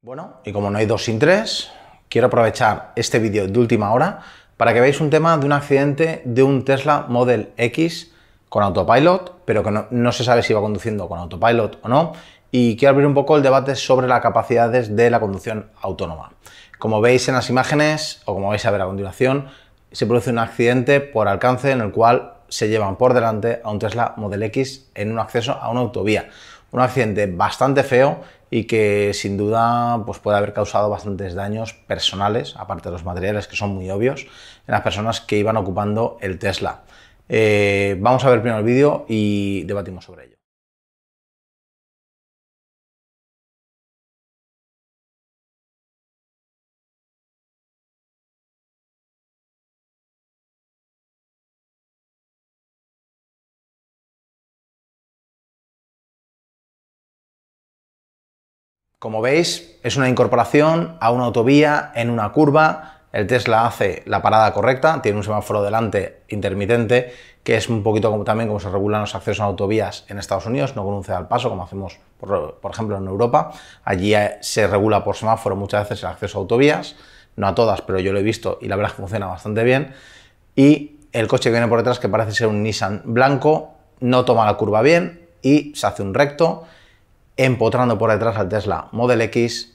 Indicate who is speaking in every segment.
Speaker 1: Bueno, y como no hay dos sin tres, quiero aprovechar este vídeo de última hora para que veáis un tema de un accidente de un Tesla Model X con autopilot, pero que no, se sabe si va conduciendo con autopilot o no, y quiero abrir un poco el debate sobre las capacidades de la conducción autónoma. Como veis en las imágenes, o como vais a ver a continuación, se produce un accidente por alcance en el cual se llevan por delante a un Tesla Model X en un acceso a una autovía. Un accidente bastante feo y que sin duda pues puede haber causado bastantes daños personales, aparte de los materiales que son muy obvios, en las personas que iban ocupando el Tesla. Eh, vamos a ver primero el vídeo y debatimos sobre ello. Como veis, es una incorporación a una autovía en una curva. El Tesla hace la parada correcta, tiene un semáforo delante intermitente, que es un poquito como, también como se regulan los accesos a autovías en Estados Unidos, no con un C al paso, como hacemos, por, por ejemplo, en Europa. Allí eh, se regula por semáforo muchas veces el acceso a autovías, no a todas, pero yo lo he visto y la verdad es que funciona bastante bien. Y el coche que viene por detrás, que parece ser un Nissan blanco, no toma la curva bien y se hace un recto empotrando por detrás al Tesla Model X,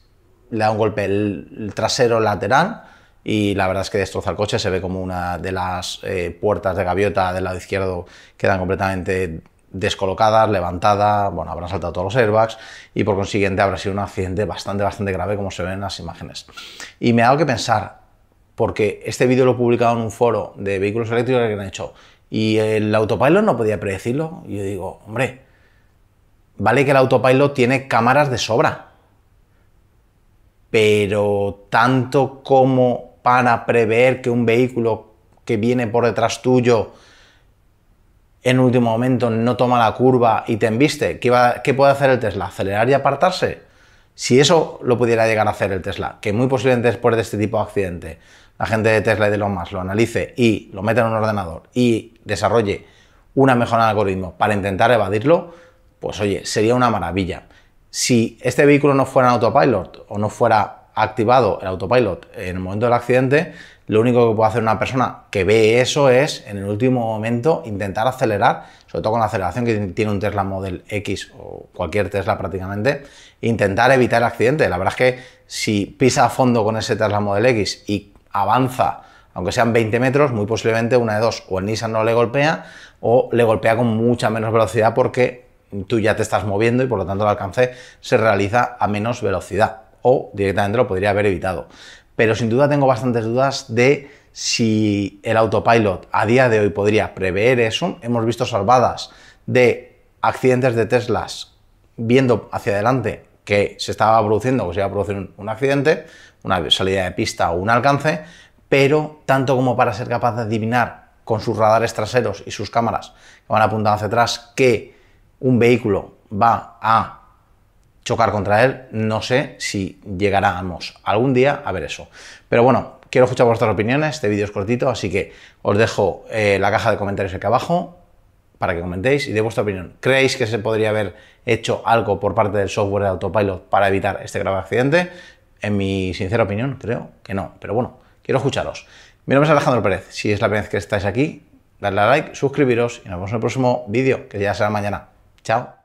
Speaker 1: le da un golpe el trasero lateral y la verdad es que destroza el coche, se ve como una de las eh, puertas de gaviota del lado izquierdo quedan completamente descolocadas, levantadas, bueno, habrán saltado todos los airbags y por consiguiente habrá sido un accidente bastante, bastante grave como se ven en las imágenes. Y me ha dado que pensar, porque este vídeo lo he publicado en un foro de vehículos eléctricos que han hecho y el autopilot no podía predecirlo, y yo digo, hombre, Vale que el autopilot tiene cámaras de sobra, pero tanto como para prever que un vehículo que viene por detrás tuyo en último momento no toma la curva y te embiste, ¿qué, puede hacer el Tesla? ¿Acelerar y apartarse? Si eso lo pudiera llegar a hacer el Tesla, que muy posiblemente después de este tipo de accidente la gente de Tesla y de los más lo analice y lo meta en un ordenador y desarrolle una mejora algoritmo para intentar evadirlo, pues oye, sería una maravilla. Si este vehículo no fuera en autopilot o no fuera activado el autopilot en el momento del accidente, lo único que puede hacer una persona que ve eso es, en el último momento, intentar acelerar, sobre todo con la aceleración que tiene un Tesla Model X o cualquier Tesla prácticamente, intentar evitar el accidente. La verdad es que si pisa a fondo con ese Tesla Model X y avanza, aunque sean 20 metros, muy posiblemente una de dos, o el Nissan no le golpea, o le golpea con mucha menos velocidad porque tú ya te estás moviendo y por lo tanto el alcance se realiza a menos velocidad o directamente lo podría haber evitado. Pero sin duda tengo bastantes dudas de si el autopilot a día de hoy podría prever eso. Hemos visto salvadas de accidentes de Teslas viendo hacia adelante que se estaba produciendo o se iba a producir un accidente, una salida de pista o un alcance, pero tanto como para ser capaz de adivinar con sus radares traseros y sus cámaras que van apuntando hacia atrás que un vehículo va a chocar contra él, no sé si llegaramos algún día a ver eso. Pero bueno, quiero escuchar vuestras opiniones, este vídeo es cortito, así que os dejo eh, la caja de comentarios aquí abajo para que comentéis y de vuestra opinión. ¿Creéis que se podría haber hecho algo por parte del software de autopilot para evitar este grave accidente? En mi sincera opinión, creo que no, pero bueno, quiero escucharos. Mi nombre es Alejandro Pérez, si es la primera vez que estáis aquí, dadle a like, suscribiros y nos vemos en el próximo vídeo, que ya será mañana. Chao.